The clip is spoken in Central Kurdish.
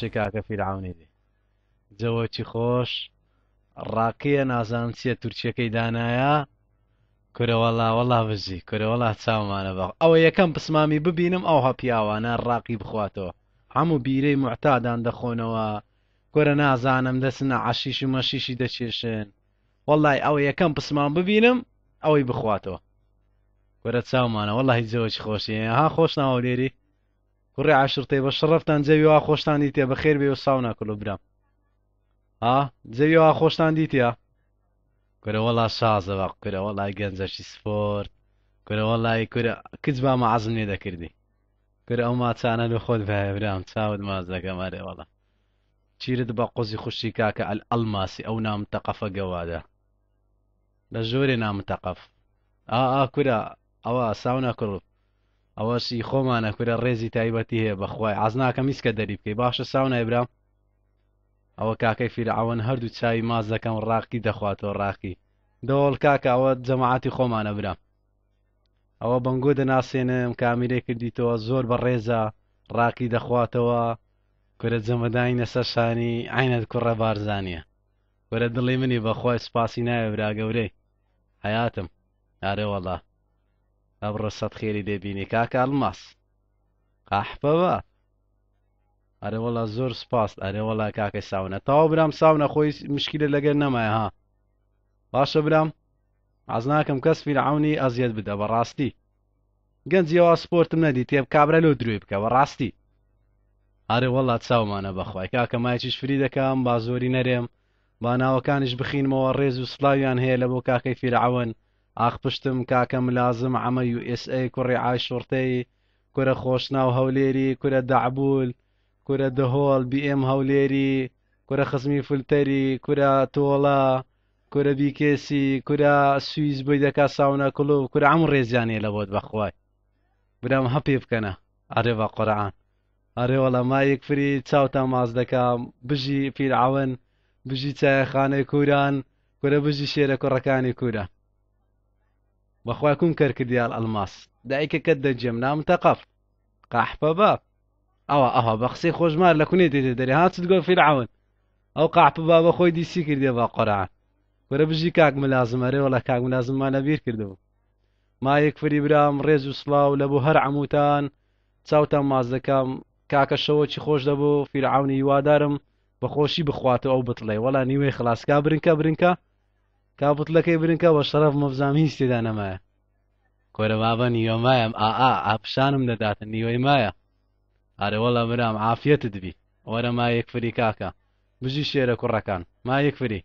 شکاکە فیرعونی دی جەوەکی خۆش ڕاکیە نازان چیە تورکیەکەی دانایە کورەوەڵا وەڵا بژی کورەوەڵا چاومانە بەق ئەوە یەکەم پسمامی ببینم ئەو هەپیاوانە ڕاقی بخواتەوە هەموو بیرەی معتادان دەخۆنەوە گۆرە نازانم دەسنە عشیش و مەشیشی دەچێشن وەڵی ئەوە یەکەم پسمان ببینم ئەوەی بخواتەوە گۆرە چاومانە وەڵی جەوەش خۆشی ها خۆش ناوە لێری کوڕی عاشرتەی بە شەڕفتان جەویوا خۆشتانی تێ بە خێر بێ و ساو ناکەلو برام ها جەویوا خۆشتان دیتە کورەوەڵا شازەوە کورەوە لای گەنجەشی سپۆرت کورەوە لای کچ بامە عزم نێ دەکردی کورە ئەو ماچانە لە خۆت بە برام چاود ماز دەگەمارێوەڵە چیرت بە قۆزی خوشی کاکە ئەل ئەلماسی ئەو نام تەقەفە گەوادە لە ژۆرێ نام تەقەف ئا ئا کورە ئەوە ساونا کوڕپ ئەوەشی خۆمانە کورە ڕێزی تایبەتی هەیە بەخوای ئازناکەم میسکە دەری بکەی باشە ساونا ئێبرا ئەوە کاکەی فیرعون هەردوو چاوی ماز دەکەم ڕاقی دەخواتەوە ڕاقی دەوڵ کاکە ئەوە جەماعاتی خۆمانە برا ئەوە بەنگۆ دەناسێنم کامیرێ کردیتەوە زۆر بە ڕێزە ڕاقی دەخواتەوە کورە جەمەدانی نەسەر شانی ئاینەت کوڕە بارزانە وەرە دڵی منی بەخوای سپاسی نایە برا گەورەی حیاتم یاارێوەڵە ئەم ڕەسەد خێری دەبینی کاکە ئەلماس ئەحبەوە ئەرەوەڵا زۆر سپاس ئەرەوەڵا کاکە ساونە تاوا برام ساونە خۆی مشکلە لەگەر نەمایە ها باشە برام ئاز ناکەم کەس فیرعونی ئەزیەت بدە بە ڕاستی گەنجەوە سپۆرتم نەدی تێب کابرا لەو درێ بکەوە ڕاستی ئەرێ وەڵات چاومانە بەخوای کاکە مایکیش فری دەکەم با زۆری نەرێم با ناوەکانش بخینمەوە ڕێز و سلاویان هەیە لە بۆ کاکەی فیرعون ئاخ پشتم کاکەم لازم ئەمە USA کوڕی ئاشورتەی کورە خۆشناو هەولێری کورە دەعبول کورە دهۆڵ BM هەولێری کورە خزمی فلتەری کورە تۆڵە کورە بیکێسی کورە سوئیس بۆی دەکا ساونە کلو و کورە ئەم ڕێزیانێ لە بۆت بەخوای برام هەپێ بکەنە ئەرێوە قڕعان ئەرێوەڵە مایەک فری چاوتا ماز دەکەم بژی پیرعاون بژی چایخانەی کوران کورە بژی شێرە کوڕەکانی کوران بەخواکم کەرکردیال ئەلماس دایکەکەت دەجێم نام تەقف قاحپە باب ئەوە ئەها بە قسەی خۆشمار لە کوێ دێ دەری هاچت گۆ فیرعون ئەو قاحپ با بە خۆی دیسی کردێ بە قۆران وەرە بژی کاک ملازمەرەوە لە کاک ملازممانە بیر کردبوو مایەک فری برام ڕێز و سلااو لە بوو هەر عموتان چاوتان ماز دەکەم کاکەشەوە چی خۆش دەبوو فیرعونی هیوادارم بەخۆشی بخواتەوە ئەو بتڵێ وەڵا نیوەی خلاصکا برنکە برنکە کابتلەکەی برنکە بە شەرف مەبزامین سێدا نەمایە کۆرە بابە نیوەمایم ئاعا ئاپشانم دەداتن نیوەی مایە ئارەوەڵە برام عافەتت بی وەرە ما یەک فری کاکە بژی شێرە کوڕەکان ما یەک فری